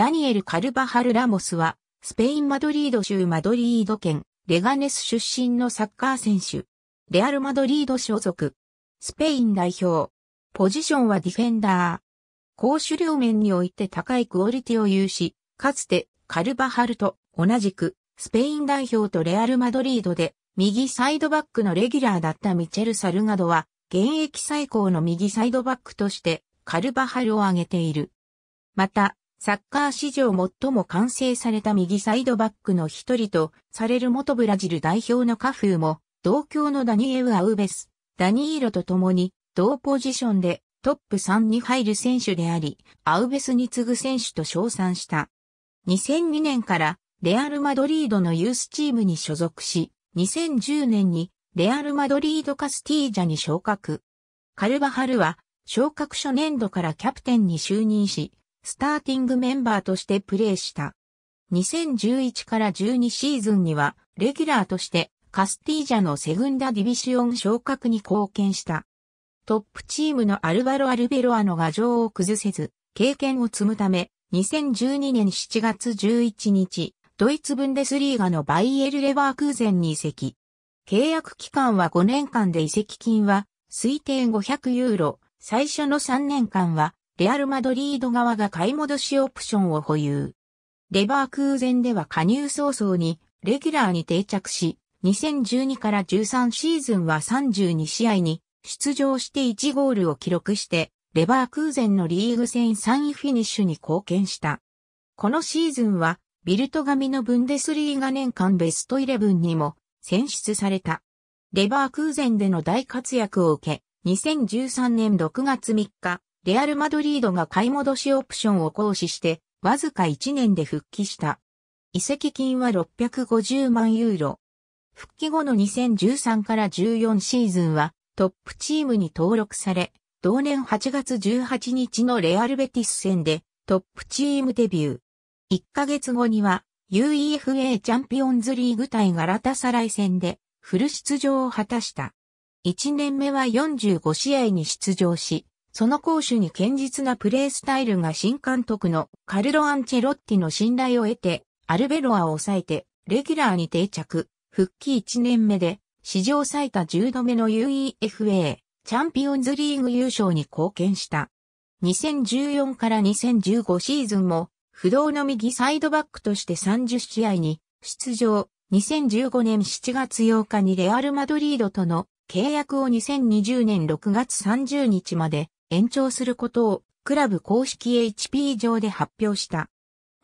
ダニエル・カルバハル・ラモスは、スペイン・マドリード州マドリード県、レガネス出身のサッカー選手。レアル・マドリード所属。スペイン代表。ポジションはディフェンダー。攻守両面において高いクオリティを有し、かつてカルバハルと同じくスペイン代表とレアル・マドリードで右サイドバックのレギュラーだったミチェル・サルガドは現役最高の右サイドバックとしてカルバハルを挙げている。またサッカー史上最も完成された右サイドバックの一人とされる元ブラジル代表のカフーも、同郷のダニエウ・アウベス、ダニーロと共に同ポジションでトップ3に入る選手であり、アウベスに次ぐ選手と称賛した。2002年からレアル・マドリードのユースチームに所属し、2010年にレアル・マドリード・カスティージャに昇格。カルバハルは昇格初年度からキャプテンに就任し、スターティングメンバーとしてプレーした。2011から12シーズンには、レギュラーとして、カスティージャのセグンダディビシオン昇格に貢献した。トップチームのアルバロ・アルベロアの牙城を崩せず、経験を積むため、2012年7月11日、ドイツブンデスリーガのバイエル・レバークーゼンに移籍。契約期間は5年間で移籍金は推定500ユーロ、最初の3年間はレアル・マドリード側が買い戻しオプションを保有。レバークーゼンでは加入早々にレギュラーに定着し、2012から13シーズンは32試合に出場して1ゴールを記録して、レバークーゼンのリーグ戦3位フィニッシュに貢献した。このシーズンは、ビルト紙のブンデスリーガ年間ベストイレブンにも選出された。レバークーゼンでの大活躍を受け、2013年6月3日、レアル・マドリードが買い戻しオプションを行使して、わずか1年で復帰した。移籍金は650万ユーロ。復帰後の2013から14シーズンはトップチームに登録され、同年8月18日のレアル・ベティス戦でトップチームデビュー。1ヶ月後には UEFA チャンピオンズリーグ対ガラタサライ戦でフル出場を果たした。1年目は45試合に出場し、その攻守に堅実なプレースタイルが新監督のカルロ・アンチェロッティの信頼を得て、アルベロアを抑えて、レギュラーに定着、復帰1年目で、史上最多10度目の UEFA チャンピオンズリーグ優勝に貢献した。2014から2015シーズンも、不動の右サイドバックとして30試合に出場。2015年7月8日にレアル・マドリードとの契約を2020年6月30日まで延長することをクラブ公式 HP 上で発表した。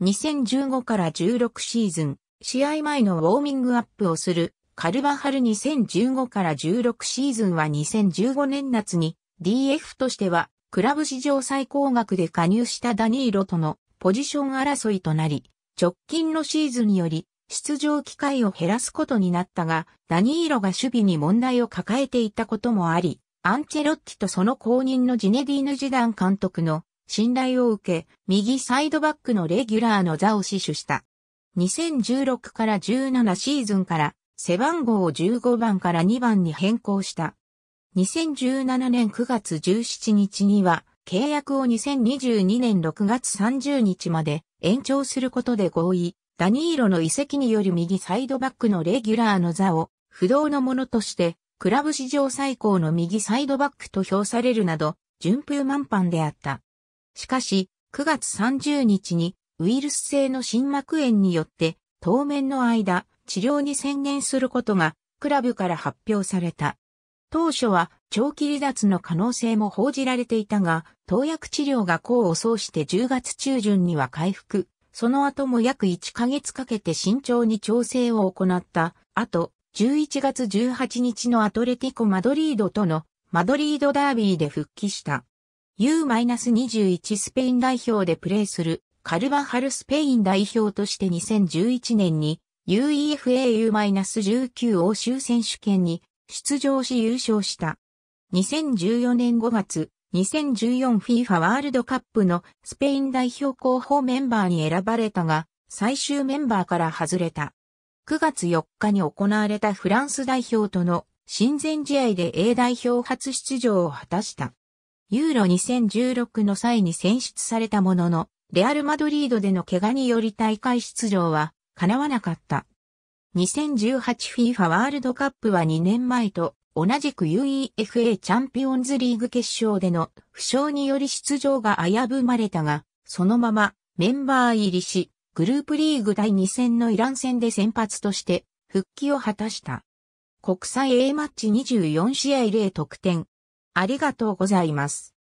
2015から16シーズン、試合前のウォーミングアップをするカルバハル2015から16シーズンは2015年夏に DF としてはクラブ史上最高額で加入したダニーロとのポジション争いとなり、直近のシーズンにより出場機会を減らすことになったが、ダニーロが守備に問題を抱えていたこともあり、アンチェロッティとその後任のジネディーヌ・ジダン監督の信頼を受け、右サイドバックのレギュラーの座を死守した。2016から17シーズンから背番号を15番から2番に変更した。2017年9月17日には契約を2022年6月30日まで延長することで合意。ダニーロの遺跡による右サイドバックのレギュラーの座を不動のものとしてクラブ史上最高の右サイドバックと評されるなど、順風満帆であった。しかし、9月30日にウイルス性の心膜炎によって当面の間治療に宣言することがクラブから発表された。当初は長期離脱の可能性も報じられていたが、投薬治療が功を奏して10月中旬には回復。その後も約1ヶ月かけて慎重に調整を行ったと、11月18日のアトレティコ・マドリードとのマドリードダービーで復帰した。U-21 スペイン代表でプレーするカルバハルスペイン代表として2011年に UEFAU-19 欧州選手権に出場し優勝した。2014年5月、2014FIFA ワールドカップのスペイン代表候補メンバーに選ばれたが、最終メンバーから外れた。9月4日に行われたフランス代表との親善試合で A 代表初出場を果たした。ユーロ2016の際に選出されたものの、レアル・マドリードでの怪我により大会出場は叶わなかった。2018FIFA ワールドカップは2年前と同じく UEFA チャンピオンズリーグ決勝での負傷により出場が危ぶまれたが、そのままメンバー入りし、グループリーグ第2戦のイラン戦で先発として復帰を果たした。国際 A マッチ24試合0得点。ありがとうございます。